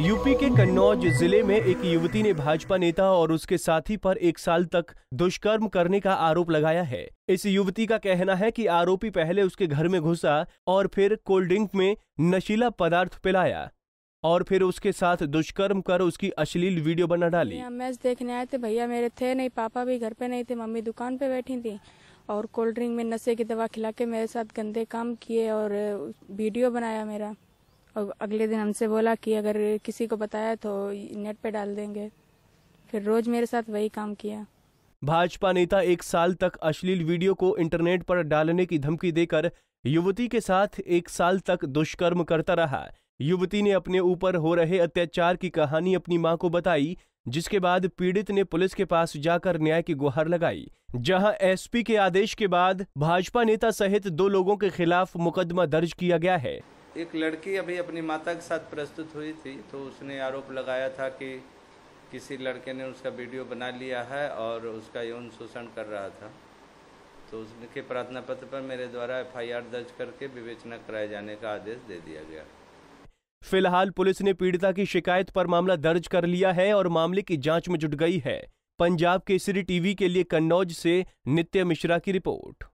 UP के कन्नौज जिले में एक युवती ने भाजपा नेता और उसके साथी पर एक साल तक दुष्कर्म करने का आरोप लगाया है इस युवती का कहना है कि आरोपी पहले उसके घर में घुसा और फिर कोल्ड ड्रिंक में नशीला पदार्थ पिलाया और फिर उसके साथ दुष्कर्म कर उसकी अश्लील वीडियो बना डाली मैच देखने आए थे भैया मेरे थे नहीं पापा भी घर पे नहीं थे मम्मी दुकान पे बैठी थी और कोल्ड ड्रिंक में नशे की दवा खिला के मेरे साथ गंदे काम किए और वीडियो बनाया मेरा और अगले दिन हमसे बोला कि अगर किसी को बताया तो नेट पे डाल देंगे फिर रोज मेरे साथ वही काम किया भाजपा नेता एक साल तक अश्लील वीडियो को इंटरनेट पर डालने की धमकी देकर युवती के साथ एक साल तक दुष्कर्म करता रहा युवती ने अपने ऊपर हो रहे अत्याचार की कहानी अपनी मां को बताई जिसके बाद पीड़ित ने पुलिस के पास जाकर न्याय की गुहार लगाई जहां एसपी के आदेश के बाद भाजपा नेता सहित दो लोगों के खिलाफ मुकदमा दर्ज किया गया है एक लड़की अभी अपनी माता के साथ प्रस्तुत हुई थी तो उसने आरोप लगाया था कि किसी लड़के ने उसका वीडियो बना लिया है और उसका यौन शोषण कर रहा था तो उसके प्रार्थना पत्र पर मेरे द्वारा एफआईआर दर्ज करके विवेचना कराए जाने का आदेश दे दिया गया फिलहाल पुलिस ने पीड़िता की शिकायत पर मामला दर्ज कर लिया है और मामले की जांच में जुट गई है पंजाब केसरी टीवी के लिए कन्नौज से नित्य मिश्रा की रिपोर्ट